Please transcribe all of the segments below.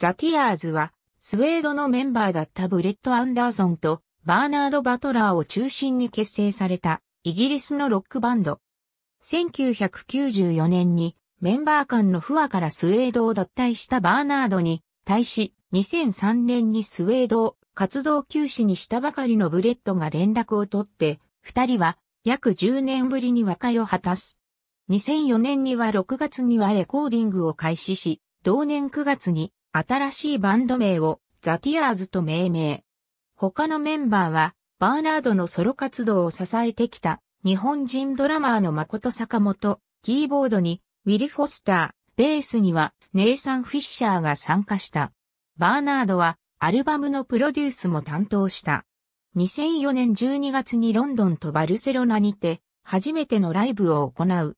ザ・ティアーズは、スウェードのメンバーだったブレット・アンダーソンとバーナード・バトラーを中心に結成されたイギリスのロックバンド。1994年にメンバー間の不和からスウェードを脱退したバーナードに対し2003年にスウェードを活動休止にしたばかりのブレットが連絡を取って二人は約10年ぶりに和解を果たす。2004年には6月にはレコーディングを開始し同年9月に新しいバンド名をザ・ティアーズと命名。他のメンバーは、バーナードのソロ活動を支えてきた日本人ドラマーの誠坂本、キーボードにウィリ・フォスター、ベースにはネイサン・フィッシャーが参加した。バーナードはアルバムのプロデュースも担当した。2004年12月にロンドンとバルセロナにて初めてのライブを行う。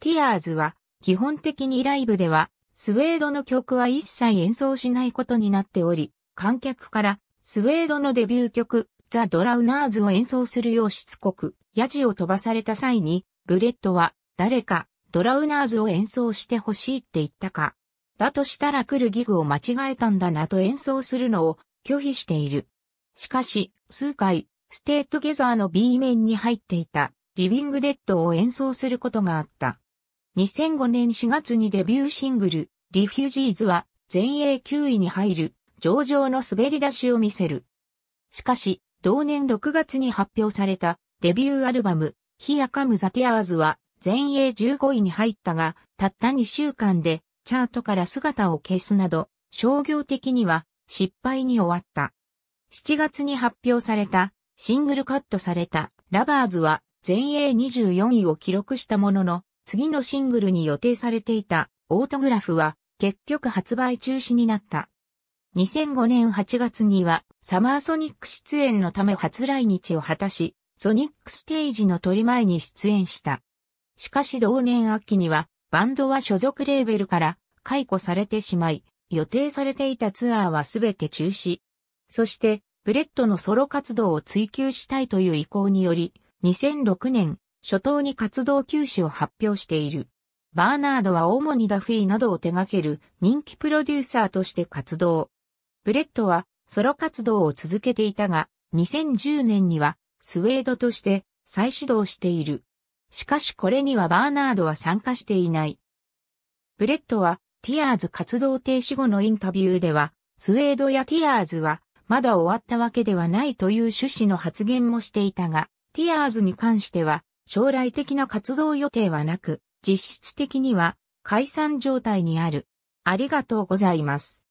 ティアーズは基本的にライブではスウェードの曲は一切演奏しないことになっており、観客からスウェードのデビュー曲、ザ・ドラウナーズを演奏するようしつこく、ヤジを飛ばされた際に、ブレットは、誰か、ドラウナーズを演奏してほしいって言ったか。だとしたら来るギグを間違えたんだなと演奏するのを拒否している。しかし、数回、ステートゲザーの B 面に入っていた、リビングデッドを演奏することがあった。2005年4月にデビューシングル、リフュージーズは全英9位に入る、上々の滑り出しを見せる。しかし、同年6月に発表されたデビューアルバム、ヒアカムザティアーズは全英15位に入ったが、たった2週間でチャートから姿を消すなど、商業的には失敗に終わった。7月に発表されたシングルカットされたラバーズは全英24位を記録したものの、次のシングルに予定されていたオートグラフは結局発売中止になった。2005年8月にはサマーソニック出演のため初来日を果たし、ソニックステージの取り前に出演した。しかし同年秋にはバンドは所属レーベルから解雇されてしまい、予定されていたツアーはすべて中止。そして、ブレッドのソロ活動を追求したいという意向により、2006年初頭に活動休止を発表している。バーナードは主にダフィーなどを手掛ける人気プロデューサーとして活動。ブレットはソロ活動を続けていたが、2010年にはスウェードとして再始動している。しかしこれにはバーナードは参加していない。ブレットはティアーズ活動停止後のインタビューでは、スウェードやティアーズはまだ終わったわけではないという趣旨の発言もしていたが、ティアーズに関しては将来的な活動予定はなく、実質的には解散状態にある。ありがとうございます。